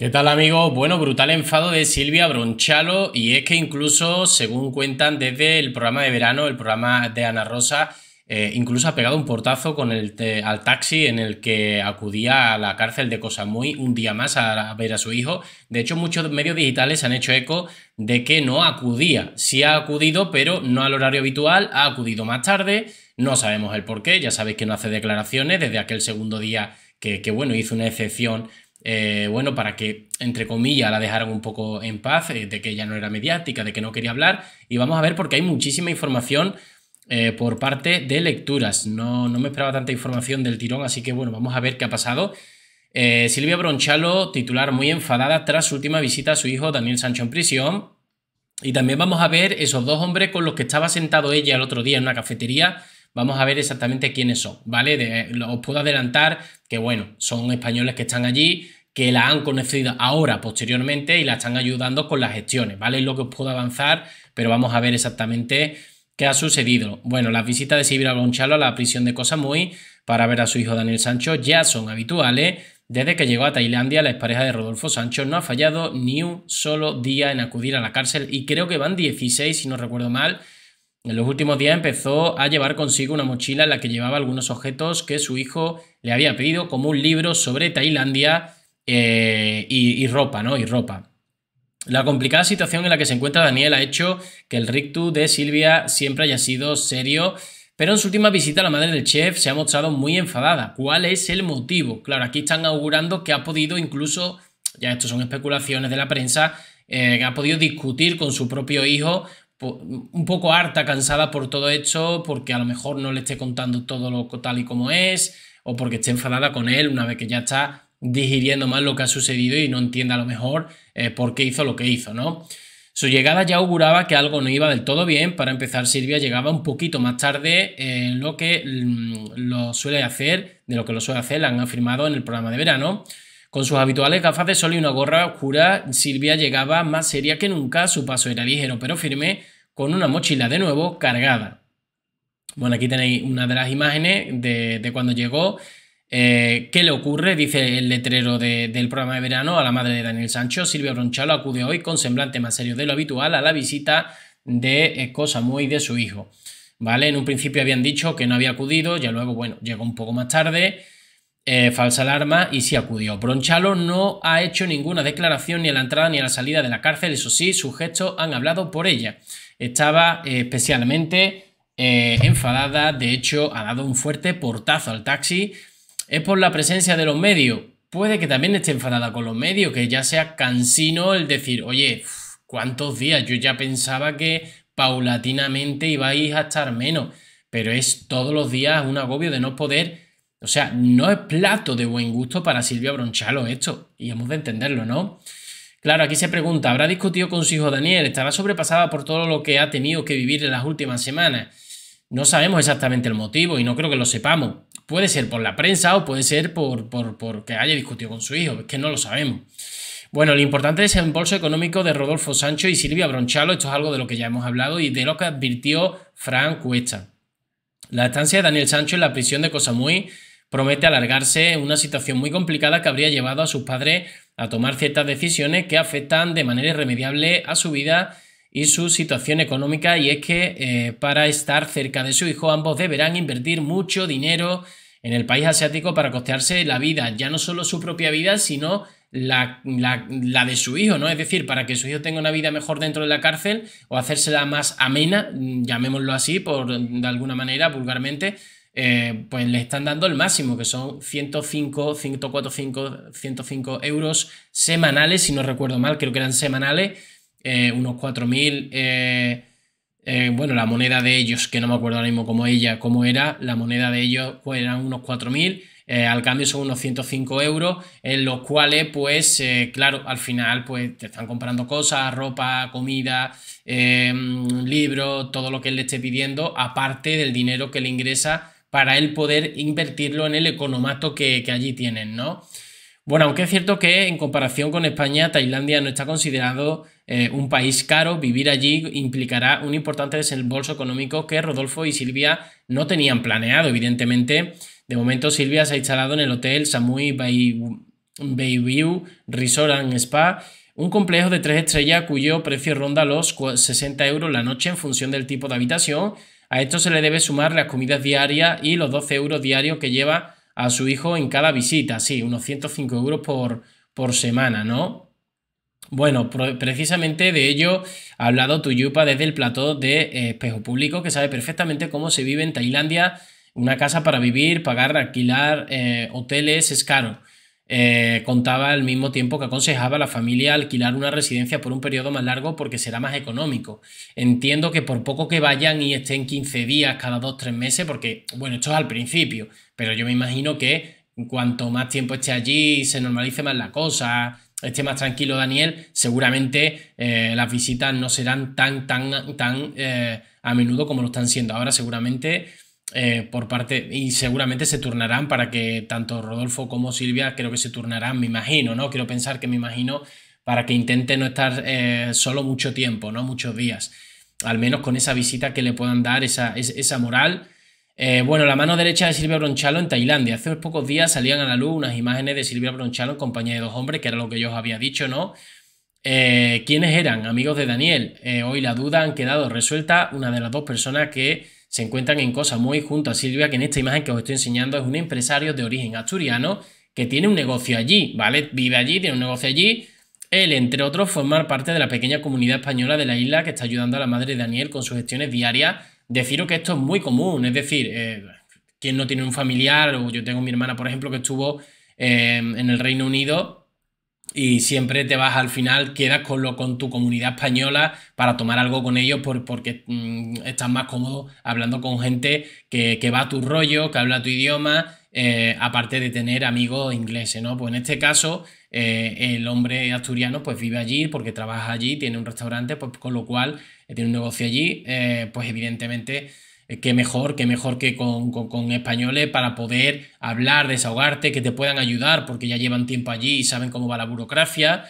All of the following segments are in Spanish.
¿Qué tal amigos? Bueno, brutal enfado de Silvia Bronchalo y es que incluso, según cuentan desde el programa de verano, el programa de Ana Rosa, eh, incluso ha pegado un portazo con el al taxi en el que acudía a la cárcel de Muy un día más a, ver a su hijo. De hecho, muchos medios digitales han hecho eco de que no acudía. Sí ha acudido, pero no al horario habitual, ha acudido más tarde, no sabemos el porqué. ya sabéis que no hace declaraciones desde aquel segundo día que, que bueno, hizo una excepción eh, bueno, para que, entre comillas, la dejaran un poco en paz, eh, de que ella no era mediática, de que no quería hablar. Y vamos a ver porque hay muchísima información eh, por parte de lecturas. No, no, me esperaba tanta información del tirón, así que bueno, vamos a ver qué ha pasado. Silvia Bronchalo, titular muy enfadada tras su última visita a su hijo Daniel Sancho en prisión. Y también vamos a ver esos dos hombres con los que estaba sentado ella el otro día en una cafetería Vamos a ver exactamente quiénes son, ¿vale? Eh, os puedo adelantar que, bueno, son españoles que están allí, que la han conocido ahora, posteriormente, y la están ayudando con las gestiones, ¿vale? Es lo que os puedo avanzar, pero vamos a ver exactamente qué ha sucedido. Bueno, las visitas de Sibira Gonchalo a la prisión de Kosamui para ver a su hijo Daniel Sancho ya son habituales. Desde que llegó a Tailandia, la expareja de Rodolfo Sancho no ha fallado ni un solo día en acudir a la cárcel y creo que van 16, si no recuerdo mal, en los últimos días empezó a llevar consigo una mochila en la que llevaba algunos objetos que su hijo le había pedido, como un libro sobre Tailandia eh, y, ropa, ¿no? Y ropa. La complicada situación en la que se encuentra Daniel ha hecho que el rictus de Silvia siempre haya sido serio, pero en su última visita la madre del chef se ha mostrado muy enfadada. ¿Cuál es el motivo? Claro, aquí están augurando que ha podido incluso, ya esto son especulaciones de la prensa, eh, que ha podido discutir con su propio hijo un poco harta, cansada por todo hecho, porque a lo mejor no le esté contando todo lo tal y como es, o porque esté enfadada con él una vez que ya está digiriendo más lo que ha sucedido y no entiende a lo mejor eh, por qué hizo lo que hizo, ¿no? Su llegada ya auguraba que algo no iba del todo bien. Para empezar, Silvia llegaba un poquito más tarde en eh, lo que mm, lo suele hacer, de lo que lo suele hacer, la han afirmado en el programa de verano. Con sus habituales gafas de sol y una gorra oscura, Silvia llegaba más seria que nunca, su paso era ligero pero firme, con una mochila de nuevo cargada. Bueno, aquí tenéis una de las imágenes de, cuando llegó. Eh, ¿Qué le ocurre? Dice el letrero del programa de verano a la madre de Daniel Sancho. Silvia Bronchalo acude hoy con semblante más serio de lo habitual a la visita de eh, Cosa Muy de su hijo. ¿Vale? En un principio habían dicho que no había acudido, ya luego, bueno, llegó un poco más tarde. Eh, falsa alarma y sí acudió. Bronchalo no ha hecho ninguna declaración ni a la entrada ni a la salida de la cárcel, eso sí, sus gestos han hablado por ella. Estaba eh, especialmente eh, enfadada, de hecho ha dado un fuerte portazo al taxi. Es por la presencia de los medios. Puede que también esté enfadada con los medios, que ya sea cansino el decir, oye, ¿cuántos días? Yo ya pensaba que paulatinamente ibais a estar menos, pero es todos los días un agobio de no poder o sea, no es plato de buen gusto para Silvia Bronchalo esto, y hemos de entenderlo, ¿no? Claro, aquí se pregunta, ¿habrá discutido con su hijo Daniel? ¿Estará sobrepasada por todo lo que ha tenido que vivir en las últimas semanas? No sabemos exactamente el motivo y no creo que lo sepamos. Puede ser por la prensa o puede ser por, por, que haya discutido con su hijo, es que no lo sabemos. Bueno, lo importante es el desembolso económico de Rodolfo Sancho y Silvia Bronchalo, esto es algo de lo que ya hemos hablado y de lo que advirtió Frank Cuesta. La estancia de Daniel Sancho en la prisión de Cosamuy promete alargarse una situación muy complicada que habría llevado a sus padres a tomar ciertas decisiones que afectan de manera irremediable a su vida y su situación económica y es que eh, para estar cerca de su hijo ambos deberán invertir mucho dinero en el país asiático para costearse la vida, ya no solo su propia vida, sino la, de su hijo, ¿no? Es decir, para que su hijo tenga una vida mejor dentro de la cárcel o hacérsela más amena, mm, llamémoslo así, por de alguna manera, vulgarmente, eh, pues le están dando el máximo, que son 105, 104, 5, 105 euros semanales, si no recuerdo mal, creo que eran semanales, eh, unos 4.000, eh, eh, bueno, la moneda de ellos, que no me acuerdo ahora mismo cómo ella, cómo era, la moneda de ellos, pues eran unos 4.000. al cambio son unos 105 euros, en los cuales, pues, claro, al final, pues, te están comprando cosas, ropa, comida, libros, todo lo que él le esté pidiendo, aparte del dinero que le ingresa para él poder invertirlo en el economato que, allí tienen, ¿no? Bueno, aunque es cierto que en comparación con España, Tailandia no está considerado eh, un país caro, vivir allí implicará un importante desembolso económico que Rodolfo y Silvia no tenían planeado, evidentemente. De momento, Silvia se ha instalado en el hotel Samui Bay, Bayview Resort and Spa, un complejo de tres estrellas cuyo precio ronda los 60 euros la noche en función del tipo de habitación a esto se le debe sumar las comidas diarias y los 12 euros diarios que lleva a su hijo en cada visita, sí, unos 105 euros por, por semana, ¿no? Bueno, precisamente de ello ha hablado Tuyupa desde el plató de eh, Espejo Público, que sabe perfectamente cómo se vive en Tailandia. Una casa para vivir, pagar, alquilar, eh, hoteles es caro. Eh, contaba al mismo tiempo que aconsejaba a la familia alquilar una residencia por un periodo más largo porque será más económico. Entiendo que por poco que vayan y estén 15 días cada 2-3 meses, porque, bueno, esto es al principio, pero yo me imagino que cuanto más tiempo esté allí, se normalice más la cosa, esté más tranquilo Daniel, seguramente eh, las visitas no serán tan, tan, tan eh, a menudo como lo están siendo ahora, seguramente eh, por parte, y seguramente se turnarán para que tanto Rodolfo como Silvia creo que se turnarán, me imagino, ¿no? Quiero pensar que me imagino para que intente no estar eh, solo mucho tiempo, ¿no? Muchos días, al menos con esa visita que le puedan dar, esa, esa moral. Eh, bueno, la mano derecha de Silvia Bronchalo en Tailandia. Hace pocos días salían a la luz unas imágenes de Silvia Bronchalo en compañía de dos hombres, que era lo que yo os había dicho, ¿no? ¿Quiénes eran? Amigos de Daniel. hoy la duda han quedado resuelta. Una de las dos personas que se encuentran en cosas muy junto Silvia, que en esta imagen que os estoy enseñando es un empresario de origen asturiano que tiene un negocio allí, ¿vale? Vive allí, tiene un negocio allí. Él, entre otros, formar parte de la pequeña comunidad española de la isla que está ayudando a la madre de Daniel con sus gestiones diarias. Deciros que esto es muy común, es decir, eh, quien no tiene un familiar, o yo tengo mi hermana, por ejemplo, que estuvo eh, en el Reino Unido y siempre te vas al final, quedas con, lo, con tu comunidad española para tomar algo con ellos porque mm, estás más cómodo hablando con gente que, va a tu rollo, que habla tu idioma, eh, aparte de tener amigos ingleses, ¿no? Pues en este caso, eh, el hombre asturiano pues vive allí porque trabaja allí, tiene un restaurante, pues con lo cual eh, tiene un negocio allí, pues evidentemente eh, qué mejor, qué mejor que con, con, españoles para poder hablar, desahogarte, que te puedan ayudar, porque ya llevan tiempo allí y saben cómo va la burocracia.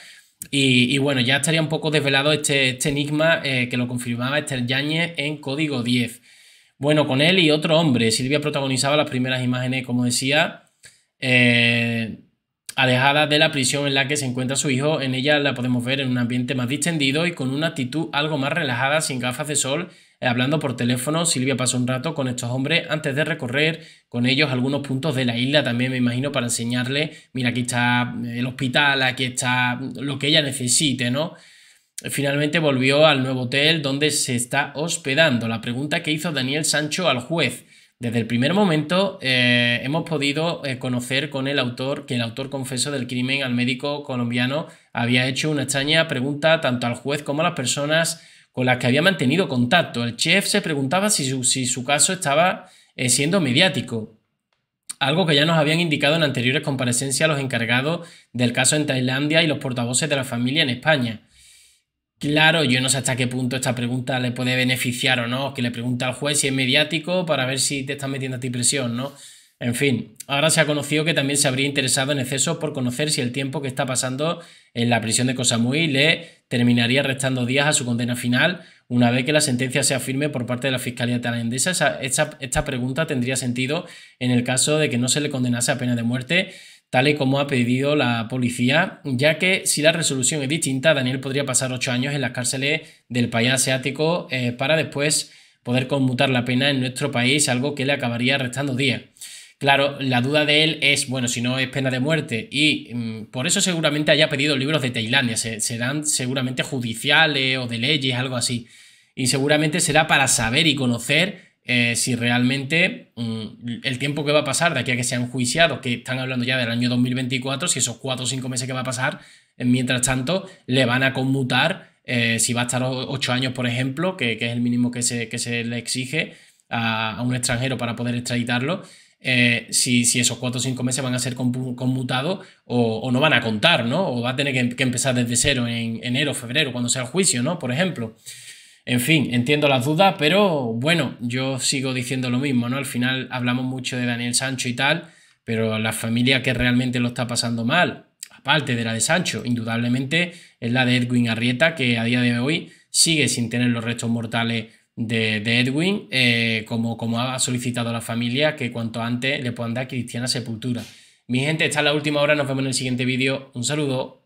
Y, bueno, ya estaría un poco desvelado este, este enigma eh, que lo confirmaba Esther Yáñez en Código 10. Bueno, con él y otro hombre, Silvia protagonizaba las primeras imágenes, como decía. Eh, alejada de la prisión en la que se encuentra su hijo, en ella la podemos ver en un ambiente más distendido y con una actitud algo más relajada, sin gafas de sol, eh, hablando por teléfono. Silvia pasó un rato con estos hombres antes de recorrer con ellos algunos puntos de la isla también, me imagino, para enseñarle, mira, aquí está eh, el hospital, aquí está mm, lo que ella necesite, ¿no? Finalmente volvió al nuevo hotel donde se está hospedando. La pregunta que hizo Daniel Sancho al juez. Desde el primer momento eh, hemos podido eh, conocer con el autor que el autor confeso del crimen al médico colombiano había hecho una extraña pregunta tanto al juez como a las personas con las que había mantenido contacto. El chef se preguntaba si su, si su caso estaba eh, siendo mediático, algo que ya nos habían indicado en anteriores comparecencias los encargados del caso en Tailandia y los portavoces de la familia en España. Claro, yo no sé hasta qué punto esta pregunta le puede beneficiar o no, que le pregunta al juez si es mediático para ver si te están metiendo a ti presión, ¿no? En fin, ahora se ha conocido que también se habría interesado en exceso por conocer si el tiempo que está pasando en la prisión de Cosamuy le terminaría restando días a su condena final una vez que la sentencia sea firme por parte de la Fiscalía tailandesa. Esta, esta pregunta tendría sentido en el caso de que no se le condenase a pena de muerte tal y como ha pedido la policía, ya que si la resolución es distinta, Daniel podría pasar ocho años en las cárceles del país asiático eh, para después poder conmutar la pena en nuestro país, algo que le acabaría restando días. Claro, la duda de él es, bueno, si no es pena de muerte, y mm, por eso seguramente haya pedido libros de Tailandia, serán seguramente judiciales o de leyes, algo así. Y seguramente será para saber y conocer eh, si realmente mm, el tiempo que va a pasar de aquí a que sean juiciados, que están hablando ya del año 2024, si esos cuatro o cinco meses que va a pasar, eh, mientras tanto, le van a conmutar, eh, si va a estar ocho años, por ejemplo, que, es el mínimo que se, que se le exige a, un extranjero para poder extraditarlo. Si, esos cuatro o cinco meses van a ser conmutados o, no van a contar, ¿no? O va a tener que, que empezar desde cero en enero, febrero, cuando sea el juicio, ¿no? Por ejemplo. En fin, entiendo las dudas, pero bueno, yo sigo diciendo lo mismo, ¿no? Al final hablamos mucho de Daniel Sancho y tal, pero la familia que realmente lo está pasando mal, aparte de la de Sancho, indudablemente es la de Edwin Arrieta, que a día de hoy sigue sin tener los restos mortales de, Edwin, eh, como, como ha solicitado la familia, que cuanto antes le puedan dar cristiana sepultura. Mi gente, esta es la última hora, nos vemos en el siguiente vídeo. Un saludo.